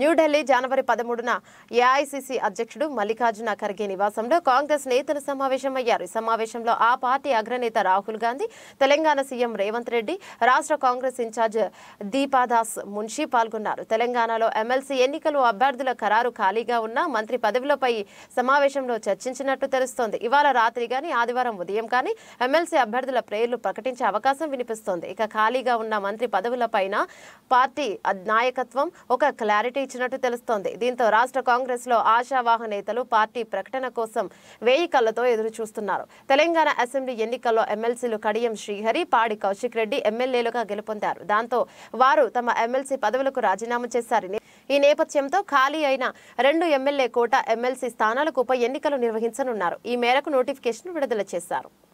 న్యూఢిల్లీ జనవరి పదమూడున ఏఐసిసి అధ్యక్షుడు మల్లికార్జున ఖర్గే నివాసంలో కాంగ్రెస్ నేతలు సమావేశమయ్యారు ఈ సమావేశంలో ఆ పార్టీ అగ్రనేత రాహుల్ గాంధీ తెలంగాణ సీఎం రేవంత్ రెడ్డి రాష్ట్ర కాంగ్రెస్ ఇన్ఛార్జ్ దీపాదాస్ మున్షి పాల్గొన్నారు తెలంగాణలో ఎమ్మెల్సీ ఎన్నికలు అభ్యర్థుల ఖరారు ఖాళీగా ఉన్న మంత్రి పదవులపై సమావేశంలో చర్చించినట్టు తెలుస్తోంది ఇవాళ రాత్రి గాని ఆదివారం ఉదయం కానీ ఎమ్మెల్సీ అభ్యర్థుల ప్రేర్లు ప్రకటించే అవకాశం వినిపిస్తోంది ఇక ఖాళీగా ఉన్న మంత్రి పదవులపైన పార్టీ నాయకత్వం ఒక క్లారిటీ ఇచ్చినట్టు తెలుస్తోంది దీంతో రాష్ట్ర కాంగ్రెస్ లో ఆశావాహ నేతలు పార్టీ ప్రకటన కోసం వేయి కళ్లతో ఎదురు చూస్తున్నారు తెలంగాణ అసెంబ్లీ ఎన్నికల్లో ఎమ్మెల్సీలు కడియం శ్రీహరి పాడి కౌశిక్ రెడ్డి ఎమ్మెల్యేలుగా గెలుపొందారు దాంతో వారు తమ ఎమ్మెల్సీ పదవులకు రాజీనామా చేశారు ఈ నేపథ్యంతో ఖాళీ అయిన రెండు ఎమ్మెల్యే కోట ఎమ్మెల్సీ స్థానాలకు ఉప ఎన్నికలు నిర్వహించనున్నారు ఈ మేరకు నోటిఫికేషన్ విడుదల చేశారు